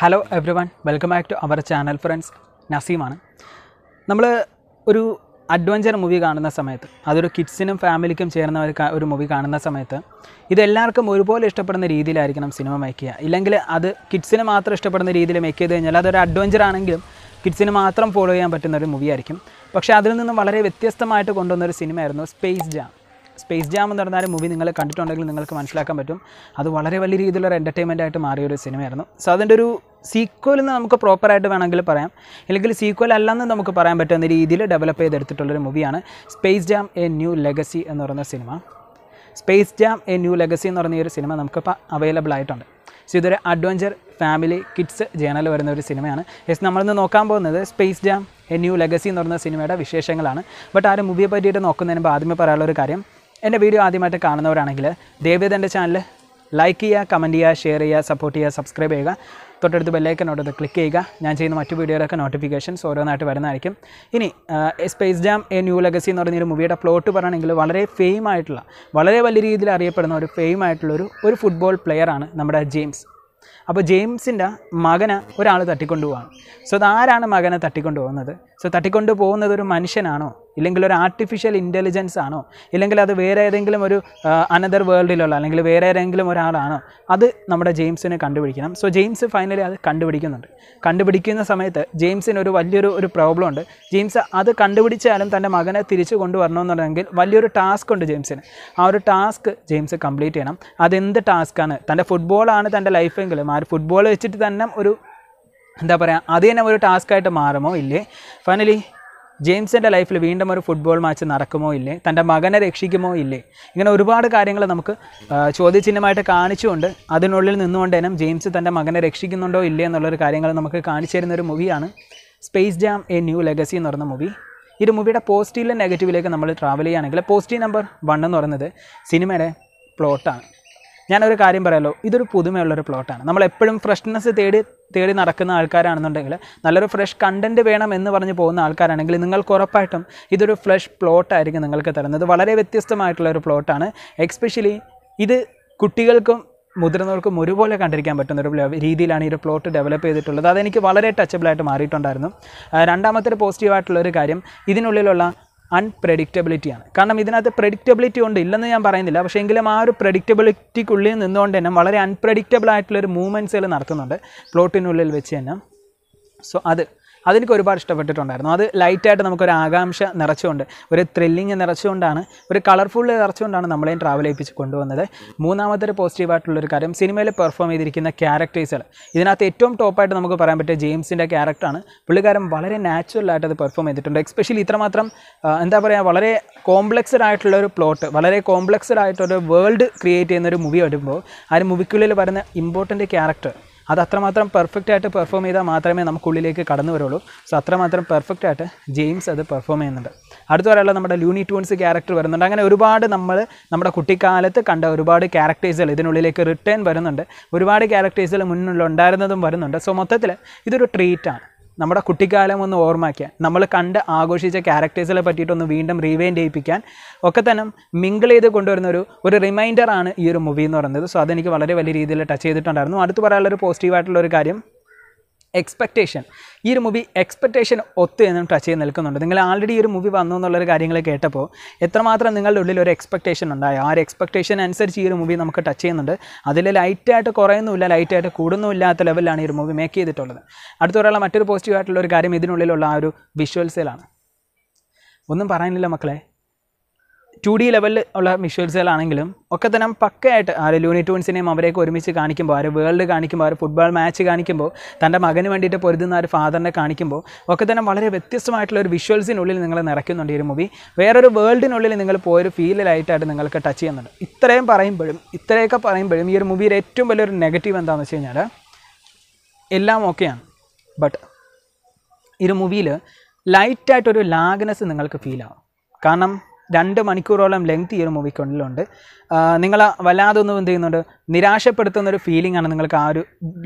hello everyone welcome back to our channel friends നസീമാണ് നമ്മൾ ഒരു അഡ്വഞ്ചർ മൂവി കാണുന്ന സമയത്ത് അതൊരു കിഡ്സിനും ഫാമിലിക്കും ചേർന്ന ഒരു ഒരു മൂവി കാണുന്ന സമയത്ത് ഇതെല്ലാവർക്കും ഒരുപോലെ ഇഷ്ടപ്പെടുന്ന രീതിയിലായിരിക്കണം സിനിമ മേക്ക് ചെയ്യുക ഇല്ലെങ്കിൽ അത് കിഡ്സിന് മാത്രം ഇഷ്ടപ്പെടുന്ന രീതിയിൽ മേക്ക് ചെയ്ത് കഴിഞ്ഞാൽ അതൊരു അഡ്വഞ്ചർ ആണെങ്കിലും കിഡ്സിന് മാത്രം ഫോളോ ചെയ്യാൻ പറ്റുന്ന ഒരു മൂവിയായിരിക്കും പക്ഷേ അതിൽ നിന്നും വളരെ വ്യത്യസ്തമായിട്ട് കൊണ്ടുവന്ന ഒരു സിനിമയായിരുന്നു സ്പേസ് ജാം സ്പേസ് ജാമെന്ന് പറഞ്ഞാൽ മൂവി നിങ്ങൾ കണ്ടിട്ടുണ്ടെങ്കിൽ നിങ്ങൾക്ക് മനസ്സിലാക്കാൻ പറ്റും അത് വളരെ വലിയ രീതിയിലുള്ള എൻ്റർടൈൻമെൻ്റ് ആയിട്ട് മാറിയൊരു സിനിമയായിരുന്നു സോ അതിൻ്റെ ഒരു സീക്വൽ എന്ന് നമുക്ക് പ്രോപ്പറായിട്ട് വേണമെങ്കിൽ പറയാം അല്ലെങ്കിൽ സീക്വൽ അല്ലെന്ന് നമുക്ക് പറയാൻ പറ്റുന്ന രീതിയിൽ ഡെവലപ്പ് ചെയ്തെടുത്തിട്ടുള്ളൊരു മൂവിയാണ് Space Jam A New Legacy എന്ന് പറയുന്ന സിനിമ Space Jam A New Legacy എന്ന് പറഞ്ഞ ഒരു സിനിമ നമുക്കിപ്പോൾ അവൈലബിൾ ആയിട്ടുണ്ട് സോ ഇതൊരു അഡ്വഞ്ചർ ഫാമിലി കിഡ്സ് ജേണൽ വരുന്ന ഒരു സിനിമയാണ് യെസ് നമ്മളിന്ന് നോക്കാൻ പോകുന്നത് Space Jam A New Legacy എന്ന് പറയുന്ന സിനിമയുടെ വിശേഷങ്ങളാണ് ബട്ട് ആ ഒരു മൂവിയെ പറ്റിയിട്ട് നോക്കുന്നതിന് മുമ്പ് ആദ്യമേ പറയാനുള്ള ഒരു കാര്യം എൻ്റെ വീഡിയോ ആദ്യമായിട്ട് കാണുന്നവരാണെങ്കിൽ ദയവേദ എൻ്റെ ചാനൽ ലൈക്ക് ചെയ്യുക കമൻറ്റ് ചെയ്യുക ഷെയർ ചെയ്യുക സപ്പോർട്ട് ചെയ്യുക സബ്സ്ക്രൈബ് ചെയ്യുക തൊട്ടടുത്ത് ബെല്ലൈക്കനോടത് ക്ലിക്ക് ചെയ്യുക ഞാൻ ചെയ്യുന്ന മറ്റു വീഡിയോയിലൊക്കെ നോട്ടിഫിക്കേഷൻസ് ഓരോന്നായിട്ട് വരുന്നതായിരിക്കും ഇനി Space Jam A New Legacy എന്ന് പറഞ്ഞൊരു മൂവിയുടെ പ്ലോട്ട് പറയുകയാണെങ്കിൽ വളരെ ഫെയിം ആയിട്ടുള്ള വളരെ വലിയ രീതിയിൽ അറിയപ്പെടുന്ന ഒരു ഫെയിം ആയിട്ടുള്ളൊരു ഒരു ഫുട്ബോൾ പ്ലെയറാണ് നമ്മുടെ ജെയിംസ് അപ്പോൾ ജെയിംസിൻ്റെ മകനെ ഒരാൾ തട്ടിക്കൊണ്ടുപോവാണ് സോ അതാരാണ് മകനെ തട്ടിക്കൊണ്ടുപോകുന്നത് സോ തട്ടിക്കൊണ്ട് പോകുന്നത് ഒരു മനുഷ്യനാണോ ഇല്ലെങ്കിൽ ഒരു ആർട്ടിഫിഷ്യൽ ഇൻ്റലിജൻസ് ആണോ ഇല്ലെങ്കിൽ അത് വേറെ ഏതെങ്കിലും ഒരു അനദർ വേൾഡിലുള്ള അല്ലെങ്കിൽ വേറെ ഏതെങ്കിലും ഒരാളാണോ അത് നമ്മുടെ ജെയിംസിനെ കണ്ടുപിടിക്കണം സോ ജെയിംസ് ഫൈനലി അത് കണ്ടുപിടിക്കുന്നുണ്ട് കണ്ടുപിടിക്കുന്ന സമയത്ത് ജെയിംസിന് ഒരു വലിയൊരു ഒരു പ്രോബ്ലം ഉണ്ട് ജെയിംസ് അത് കണ്ടുപിടിച്ചാലും തൻ്റെ മകനെ തിരിച്ചു കൊണ്ടുവരണമെന്നുണ്ടെങ്കിൽ വലിയൊരു ടാസ്ക് ഉണ്ട് ജെയിംസിന് ആ ഒരു ടാസ്ക് ജെയിംസ് കംപ്ലീറ്റ് ചെയ്യണം അതെന്ത് ടാസ്ക്കാണ് തൻ്റെ ഫുട്ബോളാണ് തൻ്റെ ലൈഫെങ്കിലും ആ ഒരു ഫുട്ബോൾ വെച്ചിട്ട് തന്നെ ഒരു എന്താ പറയുക അത് തന്നെ ഒരു ടാസ്ക്കായിട്ട് മാറുമോ ഇല്ലേ ഫൈനലി ജെയിംസിൻ്റെ ലൈഫിൽ വീണ്ടും ഒരു ഫുട്ബോൾ മാച്ച് നടക്കുമോ ഇല്ലേ തൻ്റെ മകനെ രക്ഷിക്കുമോ ഇല്ലേ ഇങ്ങനെ ഒരുപാട് കാര്യങ്ങൾ നമുക്ക് ചോദ്യചിഹ്നമായിട്ട് കാണിച്ചുകൊണ്ട് അതിനുള്ളിൽ നിന്നുകൊണ്ട് തന്നെ ജെയിംസ് തൻ്റെ മകനെ രക്ഷിക്കുന്നുണ്ടോ ഇല്ലേ എന്നുള്ളൊരു കാര്യങ്ങൾ നമുക്ക് കാണിച്ചു തരുന്ന ഒരു മൂവിയാണ് Space Jam A New Legacy എന്ന് പറഞ്ഞ മൂവി ഈ ഒരു മൂവിയുടെ പോസിറ്റീവിലെ നെഗറ്റീവിലേക്ക് നമ്മൾ ട്രാവൽ ചെയ്യുകയാണെങ്കിൽ പോസിറ്റീവ് നമ്പർ വൺ എന്ന് പറയുന്നത് സിനിമയുടെ പ്ലോട്ടാണ് ഞാനൊരു കാര്യം പറയാമല്ലോ ഇതൊരു പുതുമയുള്ളൊരു പ്ലോട്ടാണ് നമ്മൾ എപ്പോഴും ഫ്രഷ്നെസ് തേടി തേടി നടക്കുന്ന ആൾക്കാരാണെന്നുണ്ടെങ്കിൽ നല്ലൊരു ഫ്രഷ് കണ്ടൻറ്റ് വേണം എന്ന് പറഞ്ഞ് പോകുന്ന ആൾക്കാരാണെങ്കിൽ നിങ്ങൾക്ക് ഉറപ്പായിട്ടും ഇതൊരു ഫ്രഷ് പ്ലോട്ടായിരിക്കും നിങ്ങൾക്ക് തരുന്നത് വളരെ വ്യത്യസ്തമായിട്ടുള്ള ഒരു പ്ലോട്ടാണ് എക്സ്പെഷ്യലി ഇത് കുട്ടികൾക്കും മുതിർന്നവർക്കും ഒരുപോലെ കണ്ടിരിക്കാൻ പറ്റുന്ന ഒരു രീതിയിലാണ് ഈ ഒരു പ്ലോട്ട് ഡെവലപ്പ് ചെയ്തിട്ടുള്ളത് അതെനിക്ക് വളരെ ടച്ചബിളായിട്ട് മാറിയിട്ടുണ്ടായിരുന്നു രണ്ടാമത്തെ പോസിറ്റീവായിട്ടുള്ളൊരു കാര്യം ഇതിനുള്ളിലുള്ള അൺപ്രഡിക്റ്റബിലിറ്റിയാണ് കാരണം ഇതിനകത്ത് പ്രഡിക്റ്റബിലിറ്റി ഉണ്ട് ഇല്ലെന്ന് ഞാൻ പറയുന്നില്ല പക്ഷേ എങ്കിലും ആ ഒരു പ്രഡിക്റ്റബിലിറ്റിക്കുള്ളിൽ നിന്നുകൊണ്ട് തന്നെ വളരെ അൺപ്രഡിക്റ്റബിൾ ആയിട്ടുള്ളൊരു മൂവ്മെൻറ്റ്സുകൾ നടത്തുന്നുണ്ട് പ്ലോട്ടിനുള്ളിൽ വെച്ച് തന്നെ സോ അത് അതെനിക്ക് ഒരുപാട് ഇഷ്ടപ്പെട്ടിട്ടുണ്ടായിരുന്നു അത് ലൈറ്റായിട്ട് നമുക്കൊരു ആകാംക്ഷ നിറച്ചുകൊണ്ട് ഒരു ത്രില്ലിങ് നിറച്ചുകൊണ്ടാണ് ഒരു കളർഫുൾ നിറച്ചുകൊണ്ടാണ് നമ്മളെയും ട്രാവൽ ചെയ്യിപ്പിച്ച് കൊണ്ടുവന്നത് മൂന്നാമത്തെ ഒരു പോസിറ്റീവായിട്ടുള്ളൊരു കാര്യം സിനിമയിൽ പെർഫോം ചെയ്തിരിക്കുന്ന ക്യാരക്ടേഴ്സുകൾ ഇതിനകത്ത് ഏറ്റവും ടോപ്പായിട്ട് നമുക്ക് പറയാൻ പറ്റിയ ജെയിംസിൻ്റെ ക്യാരക്ടറാണ് പുള്ളിക്കാരൻ വളരെ നാച്ചുറലായിട്ട് അത് പെർഫോം ചെയ്തിട്ടുണ്ട് എക്സ്പെഷ്യലി ഇത്രമാത്രം എന്താ പറയുക വളരെ കോംപ്ലക്സഡ് ആയിട്ടുള്ള ഒരു പ്ലോട്ട് വളരെ കോംപ്ലക്സഡ് ആയിട്ടൊരു വേൾഡ് ക്രിയേറ്റ് ചെയ്യുന്ന ഒരു മൂവി വരുമ്പോൾ ആ ഒരു മൂവിക്കുള്ളിൽ വരുന്ന ഇമ്പോർട്ടൻറ്റ് ക്യാരക്ടർ അത് അത്രമാത്രം പെർഫെക്റ്റ് ആയിട്ട് പെർഫോം ചെയ്താൽ മാത്രമേ നമുക്കുള്ളിലേക്ക് കടന്നു വരുള്ളൂ സോ അത്രമാത്രം പെർഫെക്റ്റ് ആയിട്ട് ജെയിംസ് അത് പെർഫോം ചെയ്യുന്നുണ്ട് അടുത്ത പറയാനുള്ള നമ്മുടെ ലൂണി ട്യൂൺസ് ക്യാരക്ടർ വരുന്നുണ്ട് അങ്ങനെ ഒരുപാട് നമ്മൾ നമ്മുടെ കുട്ടിക്കാലത്ത് കണ്ട ഒരുപാട് ക്യാരക്ടേഴ്സുകൾ ഇതിനുള്ളിലേക്ക് റിട്ടേൺ വരുന്നുണ്ട് ഒരുപാട് ക്യാരക്ടേഴ്സുകൾ മുന്നിലുണ്ടായിരുന്നതും വരുന്നുണ്ട് സോ മൊത്തത്തിൽ ഇതൊരു ട്രീറ്റാണ് നമ്മുടെ കുട്ടിക്കാലം ഒന്ന് ഓർമ്മാക്കാൻ നമ്മൾ കണ്ട് ആഘോഷിച്ച ക്യാരക്ടേഴ്സിനെ പറ്റിയിട്ടൊന്ന് വീണ്ടും റീവൈൻഡ് ചെയ്യിപ്പിക്കാൻ ഒക്കെ തന്നെ മിങ്കിൾ ചെയ്ത് കൊണ്ടുവരുന്ന ഒരു ഒരു ആണ് ഈ ഒരു മൂവി എന്ന് പറയുന്നത് സോ അതെനിക്ക് വളരെ വലിയ രീതിയിൽ ടച്ച് ചെയ്തിട്ടുണ്ടായിരുന്നു അടുത്ത് പറയാനുള്ളൊരു പോസിറ്റീവായിട്ടുള്ളൊരു കാര്യം എക്സ്പെക്റ്റേഷൻ ഈ ഒരു മൂവി എക്സ്പെക്റ്റേഷൻ ഒത്തു എന്നും ടച്ച് ചെയ്ത് നിൽക്കുന്നുണ്ട് നിങ്ങൾ ആൾറെഡി ഈ ഒരു മൂവി വന്നു എന്നുള്ളൊരു കാര്യങ്ങൾ കേട്ടപ്പോൾ എത്രമാത്രം നിങ്ങളുടെ ഉള്ളിൽ ഒരു എക്സ്പെക്റ്റേഷൻ ഉണ്ടായോ ആ ഒരു എക്സ്പെക്റ്റേഷൻ അനുസരിച്ച് ഈ ഒരു മൂവി നമുക്ക് ടച്ച് ചെയ്യുന്നുണ്ട് അതിൽ ലൈറ്റായിട്ട് കുറയുന്നുമില്ല ലൈറ്റായിട്ട് കൂടുന്നുമില്ലാത്ത ലെവലിലാണ് ഈ ഒരു മൂവി മേക്ക് ചെയ്തിട്ടുള്ളത് അടുത്തൊരാളെ മറ്റൊരു പോസിറ്റീവ് ആയിട്ടുള്ള ഒരു കാര്യം ഇതിനുള്ളിലുള്ള ആ ഒരു വിഷ്വൽസിലാണ് ഒന്നും പറയാനില്ല മക്കളെ ടു ഡി ലെവലിൽ ഉള്ള വിഷ്വൽസുകളാണെങ്കിലും ഒക്കെ തന്നെ പക്കയായിട്ട് ആ ലൂണി ട്യൂൺസിനെയും അവരെയൊക്കെ ഒരുമിച്ച് കാണിക്കുമ്പോൾ ആ വേൾഡ് കാണിക്കുമ്പോൾ ആ ഫുട്ബോൾ മാച്ച് കാണിക്കുമ്പോൾ തൻ്റെ മകന് വേണ്ടിയിട്ട് പൊരുതുന്ന ഒരു ഫാദറിനെ കാണിക്കുമ്പോൾ ഒക്കെ തന്നെ വളരെ വ്യത്യസ്തമായിട്ടുള്ള ഒരു വിഷ്വൽസിനുള്ളിൽ നിങ്ങൾ നിറയ്ക്കുന്നുണ്ട് ഈ ഒരു മൂവി വേറൊരു വേൾഡിനുള്ളിൽ നിങ്ങൾ പോയൊരു ഫീലിലായിട്ടായിട്ട് നിങ്ങൾക്ക് ടച്ച് ചെയ്യുന്നുണ്ട് ഇത്രയും പറയുമ്പോഴും ഇത്രയൊക്കെ പറയുമ്പോഴും ഈ ഒരു മൂവിയുടെ ഏറ്റവും വലിയൊരു നെഗറ്റീവ് എന്താണെന്ന് വെച്ച് കഴിഞ്ഞാൽ എല്ലാം ഓക്കെയാണ് ബട്ട് ഈ ഒരു മൂവിയിൽ ലൈറ്റായിട്ടൊരു ലാഗ്നസ് നിങ്ങൾക്ക് ഫീൽ കാരണം രണ്ട് മണിക്കൂറോളം ലെങ്ത് ഈ ഒരു മൂവിക്കുള്ളിലുണ്ട് നിങ്ങൾ വല്ലാതെ ഒന്നും എന്ത് ചെയ്യുന്നുണ്ട് നിരാശപ്പെടുത്തുന്ന ഒരു ഫീലിംഗ് ആണ് നിങ്ങൾക്ക് ആ ഒരു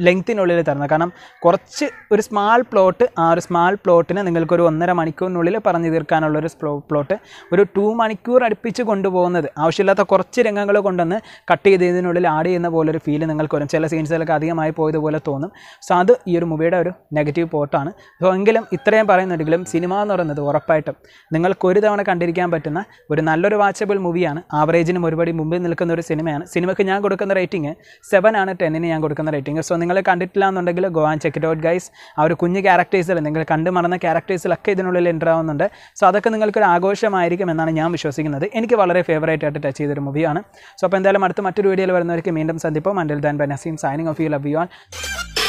ലെങ്ത്തിനുള്ളിൽ തരുന്നത് കാരണം കുറച്ച് ഒരു സ്മാൾ പ്ലോട്ട് ആ ഒരു സ്മാൾ പ്ലോട്ടിന് നിങ്ങൾക്കൊരു ഒന്നര മണിക്കൂറിനുള്ളിൽ പറഞ്ഞു തീർക്കാനുള്ള ഒരു പ്ലോട്ട് ഒരു ടു മണിക്കൂർ അടുപ്പിച്ച് കൊണ്ടുപോകുന്നത് ആവശ്യമില്ലാത്ത കുറച്ച് രംഗങ്ങൾ കൊണ്ടുവന്ന് കട്ട് ചെയ്തതിനുള്ളിൽ ആഡ് ചെയ്യുന്ന പോലൊരു ഫീൽ നിങ്ങൾക്ക് വരും ചില സീൻസിലൊക്കെ അധികമായി പോയതുപോലെ തോന്നും സോ അത് ഈ ഒരു മൂവിയുടെ ഒരു നെഗറ്റീവ് പോർട്ടാണ് സോ എങ്കിലും ഇത്രയും പറയുന്നുണ്ടെങ്കിലും സിനിമ എന്ന് പറയുന്നത് ഉറപ്പായിട്ടും നിങ്ങൾക്ക് ഒരു തവണ കണ്ടിരിക്കാൻ പറ്റുന്ന ഒരു നല്ലൊരു വാച്ചബിൾ മൂവിയാണ് ആവറേജിനും ഒരുപടി മുമ്പിൽ നിൽക്കുന്ന ഒരു സിനിമയാണ് സിനിമയ്ക്ക് ഞാൻ കൊടുക്കുന്ന റേറ്റ് റേറ്റിംഗ് സെവൻ ആണ് ടെന്നിന് ഞാൻ കൊടുക്കുന്ന റേറ്റിംഗ് സോ നിങ്ങൾ കണ്ടിട്ടില്ല എന്നുണ്ടെങ്കിൽ go and check out guys ആ ഒരു കുഞ്ഞ് ക്യാരക്ടേഴ്സുകൾ നിങ്ങൾ കണ്ടു മറന്ന ക്യാരക്ടേഴ്സിലൊക്കെ ഇതിനുള്ളിൽ എൻ്റർ ആവുന്നുണ്ട് സോ അതൊക്കെ നിങ്ങൾക്കൊരു ആഘോഷമായിരിക്കും എന്നാണ് ഞാൻ വിശ്വസിക്കുന്നത് എനിക്ക് വളരെ ഫേവറേറ്റ് ആയിട്ട് ടച്ച് ചെയ്തൊരു മൂവിയാണ് സോ അപ്പോൾ എന്തായാലും അടുത്ത മറ്റൊരു വീഡിയോയിൽ വരുന്നവർക്ക് വീണ്ടും സന്ദിപ്പം until then Naseem signing off you love you an